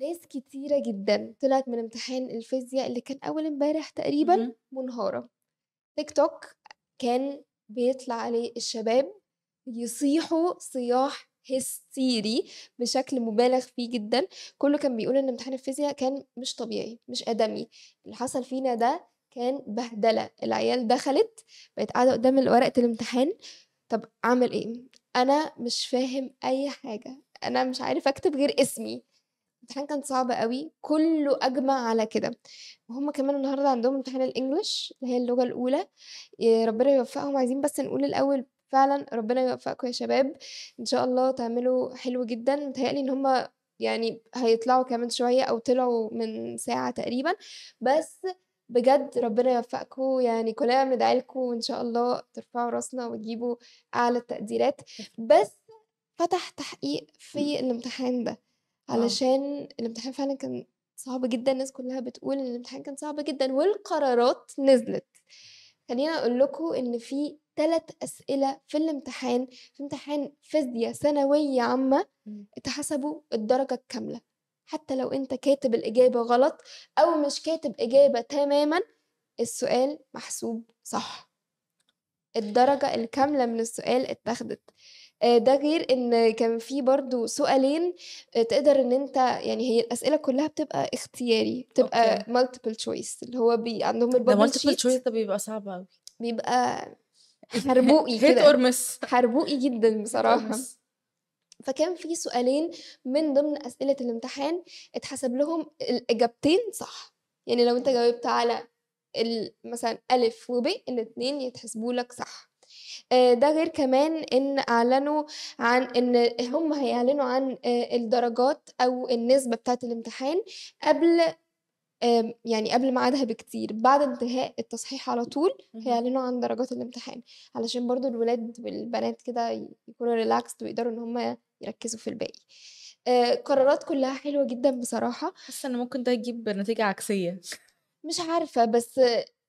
ناس كتيرة جدا طلعت من امتحان الفيزياء اللي كان أول امبارح تقريبا منهارة تيك توك كان بيطلع عليه الشباب يصيحوا صياح هستيري بشكل مبالغ فيه جدا كله كان بيقول ان امتحان الفيزياء كان مش طبيعي مش ادمي اللي حصل فينا ده كان بهدله العيال دخلت بقت قاعده قدام ورقه الامتحان طب اعمل ايه انا مش فاهم اي حاجه انا مش عارف اكتب غير اسمي الامتحان كان صعب قوي كله اجمع على كده وهم كمان النهارده عندهم امتحان الانجليش اللي هي اللغه الاولى ربنا يوفقهم عايزين بس نقول الاول فعلا ربنا يوفقكم يا شباب ان شاء الله تعملوا حلو جدا متهيألي ان هم يعني هيطلعوا كمان شويه او طلعوا من ساعه تقريبا بس بجد ربنا يوفقكم يعني كلنا بندعي لكم وان شاء الله ترفعوا راسنا وتجيبوا اعلى التقديرات بس فتح تحقيق في الامتحان ده آه. علشان الامتحان فعلا كان صعب جدا الناس كلها بتقول ان الامتحان كان صعب جدا والقرارات نزلت خلينا اقول لكم ان في ثلاث اسئله في الامتحان في امتحان فيزياء ثانويه عامه إمم. اتحسبوا الدرجه الكامله حتى لو انت كاتب الاجابه غلط او مش كاتب اجابه تماما السؤال محسوب صح الدرجه الكامله من السؤال اتخذت آه، ده غير ان كان في برضو سؤالين آه، تقدر ان انت يعني هي الاسئله كلها بتبقى اختياري بتبقى مالتيبل تشويس اللي هو بي عندهم البابل مالتيبل تشويس ده بيبقى صعب قوي بيبقى حربوقي كده هيت اور مس حربوقي جدا بصراحه فكان في سؤالين من ضمن اسئله الامتحان اتحسب لهم الاجابتين صح يعني لو انت جاوبت على مثلا الف وب الاثنين يتحسبوا لك صح آه، ده غير كمان ان اعلنوا عن ان هم هيعلنوا عن آه، الدرجات او النسبه بتاعه الامتحان قبل يعني قبل ميعادها بكتير بعد انتهاء التصحيح على طول هيعلنوا عن درجات الامتحان علشان برضو الولاد والبنات كده يكونوا ريلاكسد ويقدروا ان هم يركزوا في الباقي آه، قرارات كلها حلوه جدا بصراحه حاسه ان ممكن ده يجيب نتيجه عكسيه مش عارفه بس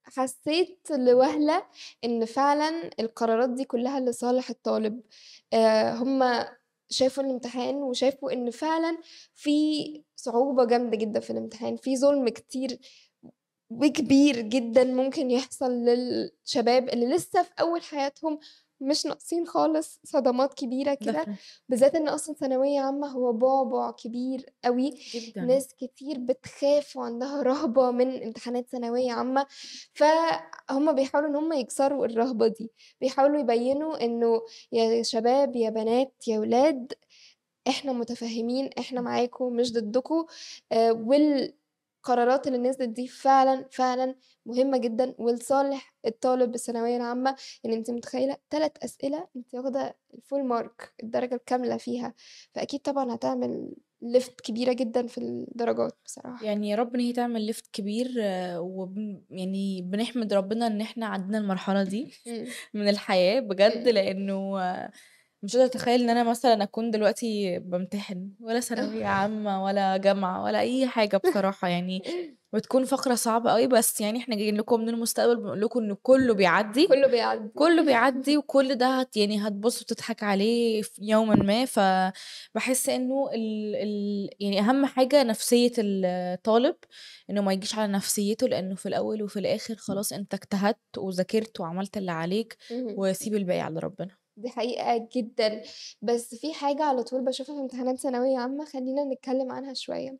حسيت لوهلة إن فعلا القرارات دي كلها لصالح الطالب آه، هم شافوا الامتحان وشافوا إن فعلا في صعوبة جامدة جدا في الامتحان في ظلم كتير وكبير جدا ممكن يحصل للشباب اللي لسه في أول حياتهم مش ناقصين خالص صدمات كبيرة كده بالذات ان اصلا ثانوية عامة هو بعبع كبير قوي جدا. ناس كتير بتخاف وعندها رهبة من امتحانات ثانوية عامة فهم بيحاولوا ان هم يكسروا الرهبة دي بيحاولوا يبينوا انه يا شباب يا بنات يا ولاد احنا متفاهمين احنا معاكم مش ضدكم آه وال القرارات اللي نزلت دي فعلا فعلا مهمه جدا ولصالح الطالب بالثانويه العامه يعني انت متخيله ثلاث اسئله انت واخده الفول مارك الدرجه الكامله فيها فاكيد طبعا هتعمل ليفت كبيرة جدا في الدرجات بصراحة يعني يا رب ان هي تعمل ليفت كبير آه، ويعني بنحمد ربنا ان احنا عدنا المرحلة دي من الحياة بجد لانه مش قادره اتخيل ان انا مثلا اكون دلوقتي بمتحن ولا ثانويه آه. عامه ولا جامعه ولا اي حاجه بصراحه يعني بتكون فقره صعبه قوي بس يعني احنا جايين لكم من المستقبل بنقول لكم ان كله بيعدي كله بيعدي كله بيعدي وكل ده هت يعني هتبص وتضحك عليه يوما ما فبحس انه ال ال يعني اهم حاجه نفسيه الطالب انه ما يجيش على نفسيته لانه في الاول وفي الاخر خلاص انت اجتهدت وذاكرت وعملت اللي عليك وسيب الباقي على ربنا دي حقيقة جدًا، بس في حاجة على طول بشوفها في امتحانات ثانوية عامة خلّينا نتكلّم عنها شوية،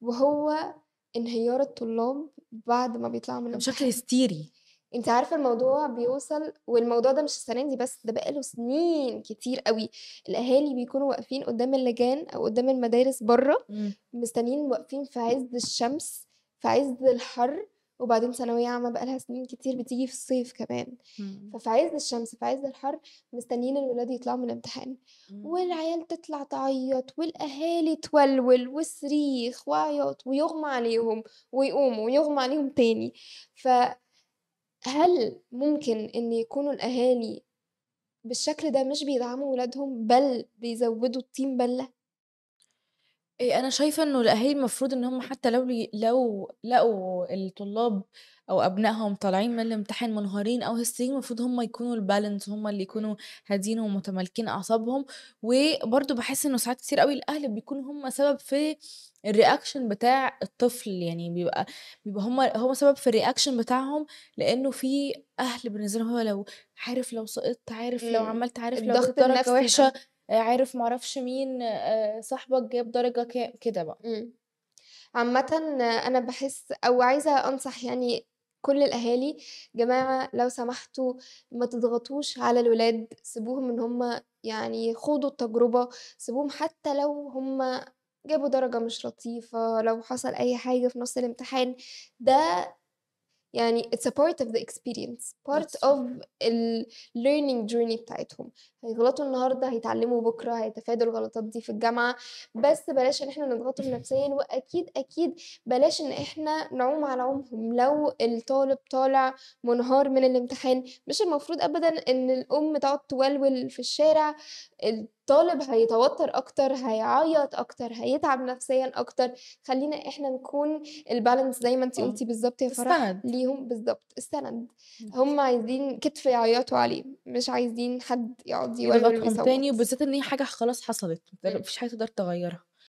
وهو انهيار الطلاب بعد ما بيطلعوا من يعني بشكل هستيري. أنتِ عارفة الموضوع بيوصل والموضوع ده مش السنة دي بس، ده بقاله سنين كتير قوي الأهالي بيكونوا واقفين قدّام اللجان أو قدّام المدارس برّه، إمم. مستنيين واقفين في عِز الشمس، في عِز الحَر. وبعدين ثانوية عامة بقالها سنين كتير بتيجي في الصيف كمان ففي عز الشمس في عز الحر مستنيين الولاد يطلعوا من الامتحان والعيال تطلع تعيط والأهالي تولول وصريخ وعياط ويغمى عليهم ويقوموا ويغمى عليهم تاني فهل ممكن إن يكونوا الأهالي بالشكل ده مش بيدعموا ولادهم بل بيزودوا الطين بله إيه أنا شايفة إنه الأهالي المفروض إن هم حتى لو لي لو لقوا الطلاب أو أبنائهم طالعين من الامتحان منهارين أو هستيرين المفروض هم يكونوا البالانس هم اللي يكونوا هادين ومتمالكين أعصابهم وبرده بحس إنه ساعات كتير قوي الأهل بيكونوا هم سبب في الرياكشن بتاع الطفل يعني بيبقى بيبقى هم هو سبب في الرياكشن بتاعهم لانه في اهل بالنسبه لهم هو لو عارف لو سقطت عارف لو إمم. عملت عارف لو الضغط النفسي وحشه عارف معرفش مين آه، صاحبك جاب درجة كده بقى عامة أنا بحس أو عايزة أنصح يعني كل الأهالي جماعة لو سمحتوا ما تضغطوش على الولاد سيبوهم إن هما يعني خوضوا التجربة سيبوهم حتى لو هما جابوا درجة مش لطيفة لو حصل أي حاجة في نص الامتحان ده يعني it's a part of the experience part That's of ال learning journey بتاعتهم هيغلطوا النهارده هيتعلموا بكره هيتفادوا الغلطات دي في الجامعه بس بلاش ان احنا نضغطهم نفسيا واكيد اكيد بلاش ان احنا نعوم على عمهم لو الطالب طالع منهار من الامتحان مش المفروض ابدا ان الام تقعد تولول في الشارع الطالب هيتوتر اكتر هيعيط اكتر هيتعب نفسيا اكتر خلينا احنا نكون البالانس زي ما انت آه. قلتي بالظبط يا فرح ليهم بالظبط السند هم عايزين كتف يعيطوا عليه مش عايزين حد يقعد يقول تاني وبالذات ان هي حاجه خلاص حصلت مفيش حاجه تقدر تغيرها